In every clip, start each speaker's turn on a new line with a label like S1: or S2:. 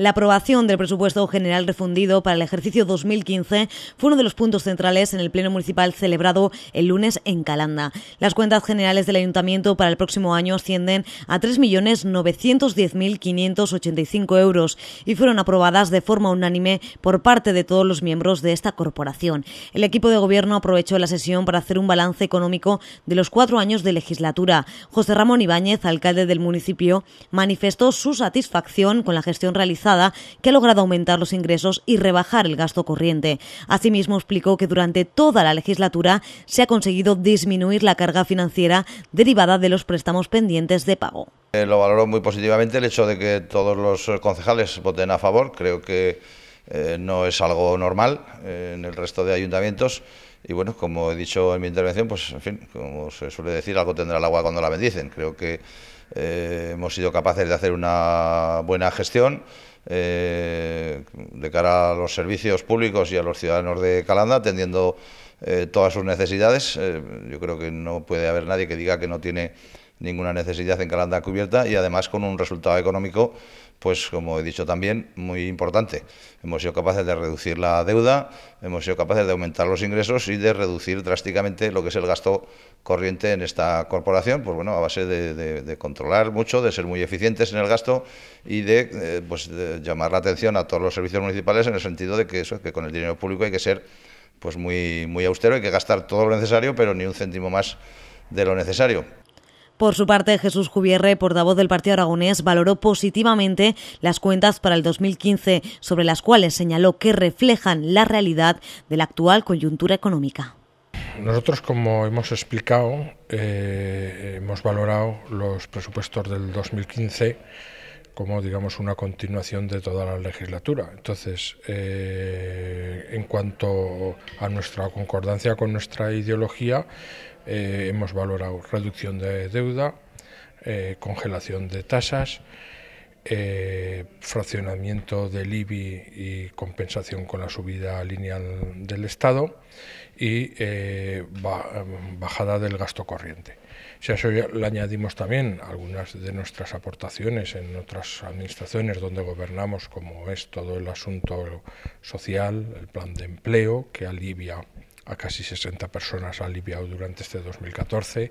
S1: La aprobación del presupuesto general refundido para el ejercicio 2015 fue uno de los puntos centrales en el Pleno Municipal celebrado el lunes en Calanda. Las cuentas generales del Ayuntamiento para el próximo año ascienden a 3.910.585 euros y fueron aprobadas de forma unánime por parte de todos los miembros de esta corporación. El equipo de gobierno aprovechó la sesión para hacer un balance económico de los cuatro años de legislatura. José Ramón Ibáñez, alcalde del municipio, manifestó su satisfacción con la gestión realizada que ha logrado aumentar los ingresos y rebajar el gasto corriente. Asimismo, explicó que durante toda la legislatura se ha conseguido disminuir la carga financiera derivada de los préstamos pendientes de pago.
S2: Eh, lo valoro muy positivamente el hecho de que todos los concejales voten a favor. Creo que eh, no es algo normal eh, en el resto de ayuntamientos. Y bueno, como he dicho en mi intervención, pues en fin, como se suele decir, algo tendrá el agua cuando la bendicen. Creo que hemos sido capaces de hacer una buena gestión. Eh, de cara a los servicios públicos y a los ciudadanos de Calanda, atendiendo eh, todas sus necesidades. Eh, yo creo que no puede haber nadie que diga que no tiene ninguna necesidad en calanda cubierta y además con un resultado económico, pues como he dicho también, muy importante. Hemos sido capaces de reducir la deuda, hemos sido capaces de aumentar los ingresos y de reducir drásticamente lo que es el gasto corriente en esta corporación, pues bueno, a base de, controlar mucho, de ser muy eficientes en el gasto y de, eh, pues, llamar la atención a todos los servicios municipales en el sentido de que eso, que con el dinero público hay que ser pues muy, muy austero, hay que gastar todo lo necesario, pero ni un céntimo más de lo necesario.
S1: Por su parte, Jesús Jubierre, portavoz del Partido Aragonés, valoró positivamente las cuentas para el 2015, sobre las cuales señaló que reflejan la realidad de la actual coyuntura económica.
S3: Nosotros, como hemos explicado, eh, hemos valorado los presupuestos del 2015 como, digamos, una continuación de toda la legislatura. Entonces, eh, en cuanto a nuestra concordancia con nuestra ideología, eh, hemos valorado reducción de deuda, eh, congelación de tasas, eh, fraccionamiento del IBI y compensación con la subida lineal del Estado y eh, bajada del gasto corriente. Si a eso le añadimos también algunas de nuestras aportaciones en otras administraciones donde gobernamos, como es todo el asunto social, el plan de empleo, que alivia a casi 60 personas, ha aliviado durante este 2014.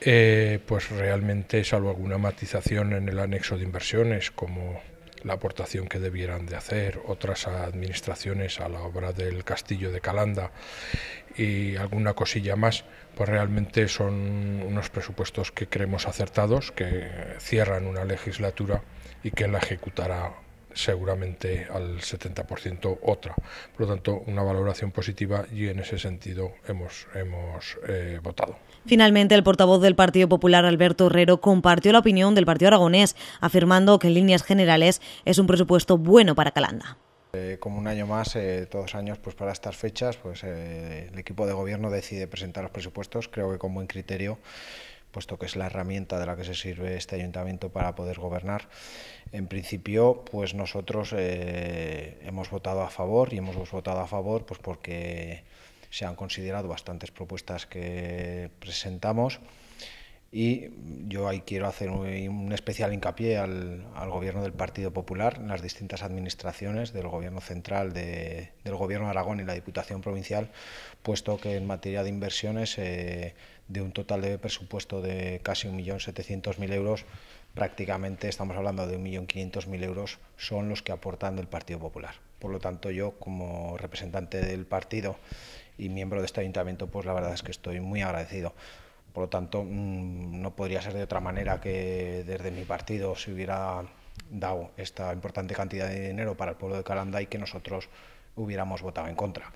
S3: Eh, pues realmente, salvo alguna matización en el anexo de inversiones, como la aportación que debieran de hacer otras administraciones a la obra del castillo de Calanda y alguna cosilla más, pues realmente son unos presupuestos que creemos acertados, que cierran una legislatura y que la ejecutará seguramente al 70% otra. Por lo tanto, una valoración positiva y en ese sentido hemos, hemos eh, votado.
S1: Finalmente, el portavoz del Partido Popular, Alberto Herrero, compartió la opinión del Partido Aragonés, afirmando que en líneas generales es un presupuesto bueno para Calanda.
S4: Eh, como un año más, eh, todos los años, pues para estas fechas, pues el equipo de gobierno decide presentar los presupuestos, creo que con buen criterio puesto que es la herramienta de la que se sirve este ayuntamiento para poder gobernar. En principio, pues nosotros eh, hemos votado a favor y hemos votado a favor pues porque se han considerado bastantes propuestas que presentamos. Y yo ahí quiero hacer un, especial hincapié al, gobierno del Partido Popular, en las distintas administraciones del gobierno central, del gobierno de Aragón y la Diputación Provincial, puesto que en materia de inversiones, eh, de un total de presupuesto de casi 1.700.000 euros, prácticamente estamos hablando de 1.500.000 euros son los que aportan del Partido Popular. Por lo tanto, yo como representante del partido y miembro de este ayuntamiento, pues la verdad es que estoy muy agradecido. Por lo tanto, mm, no podría ser de otra manera que desde mi partido se hubiera dado esta importante cantidad de dinero para el pueblo de Calanda y que nosotros hubiéramos votado en contra.